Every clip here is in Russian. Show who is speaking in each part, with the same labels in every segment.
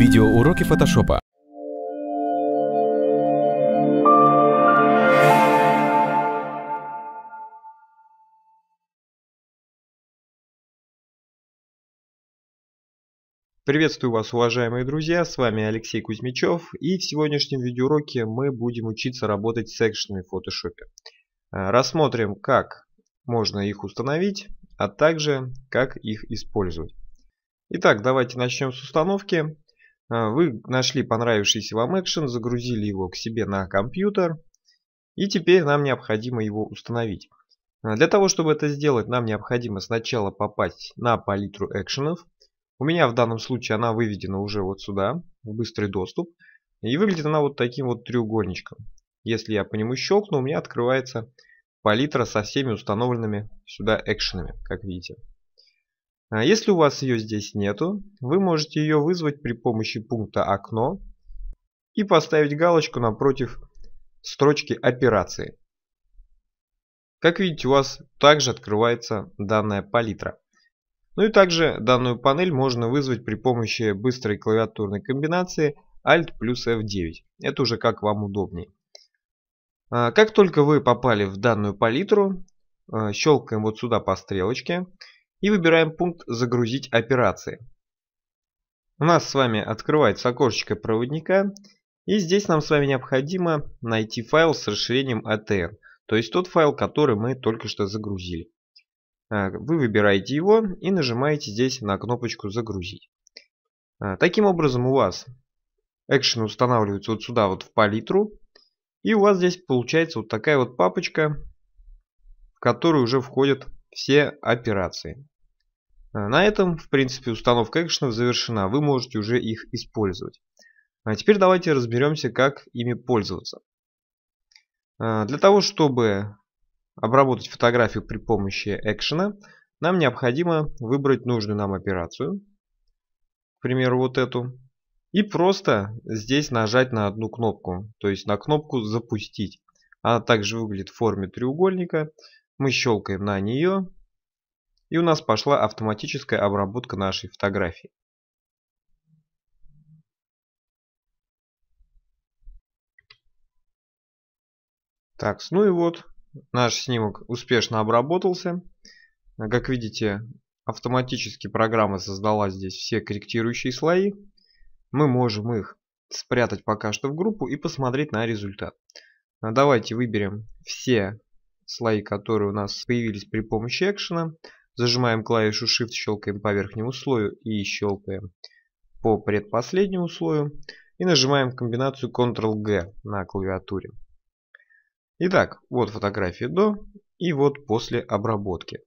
Speaker 1: Видеоуроки фотошопа. Приветствую вас, уважаемые друзья, с вами Алексей Кузьмичев, и в сегодняшнем видеоуроке мы будем учиться работать с экшенами в Photoshop. Э, рассмотрим, как можно их установить, а также как их использовать. Итак, давайте начнем с установки. А, вы нашли понравившийся вам экшен, загрузили его к себе на компьютер. И теперь нам необходимо его установить. А, для того, чтобы это сделать, нам необходимо сначала попасть на палитру экшенов. У меня в данном случае она выведена уже вот сюда, в быстрый доступ. И выглядит она вот таким вот треугольничком. Если я по нему щелкну, у меня открывается палитра со всеми установленными сюда экшенами, как видите. А если у вас ее здесь нету, вы можете ее вызвать при помощи пункта «Окно» и поставить галочку напротив строчки операции. Как видите, у вас также открывается данная палитра. Ну и также данную панель можно вызвать при помощи быстрой клавиатурной комбинации Alt плюс F9. Это уже как вам удобнее. А как только вы попали в данную палитру, э, щелкаем вот сюда по стрелочке – и выбираем пункт «Загрузить операции». У нас с вами открывается окошечко проводника, и здесь нам с вами необходимо найти файл с расширением ATR, то есть тот файл, который мы только что загрузили. А, вы выбираете его и нажимаете здесь на кнопочку «Загрузить». А, таким образом у вас экшен устанавливаются вот сюда, вот в палитру, и у вас здесь получается вот такая вот папочка, в которую уже входят все операции. А на этом, в принципе, установка экшенов завершена, вы можете уже их использовать. А теперь давайте разберемся, как ими пользоваться. А, для того, чтобы обработать фотографию при помощи экшена, нам необходимо выбрать нужную нам операцию, к примеру, вот эту, и просто здесь нажать на одну кнопку, то есть на кнопку «Запустить». Она также выглядит в форме треугольника, мы щелкаем на нее, и у нас пошла автоматическая обработка нашей фотографии. Так, ну и вот, наш снимок успешно обработался. Как видите, автоматически программа создала здесь все корректирующие слои. Мы можем их спрятать пока что в группу и посмотреть на результат. Давайте выберем все слои, которые у нас появились при помощи экшена. Зажимаем клавишу Shift, щелкаем по верхнему слою и щелкаем по предпоследнему слою. И нажимаем комбинацию Ctrl-G на клавиатуре. Итак, вот фотографии до и вот после обработки.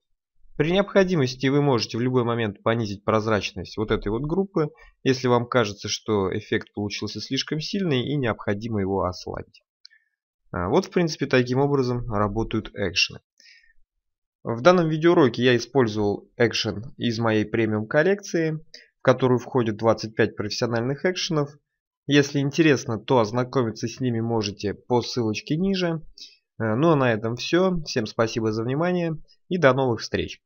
Speaker 1: При необходимости вы можете в любой момент понизить прозрачность вот этой вот группы, если вам кажется, что эффект получился слишком сильный и необходимо его ослабить. А, вот, в принципе, таким образом работают экшены. В данном видеоуроке я использовал экшен из моей премиум коллекции, в которую входят 25 профессиональных экшенов. Если интересно, то ознакомиться с ними можете по ссылочке ниже. Э, ну а на этом все. Всем спасибо за внимание и до новых встреч.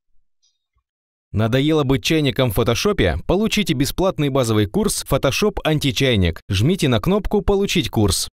Speaker 1: Надоело быть чайником в фотошопе? Получите бесплатный базовый курс Photoshop античайник. Жмите на кнопку «Получить курс».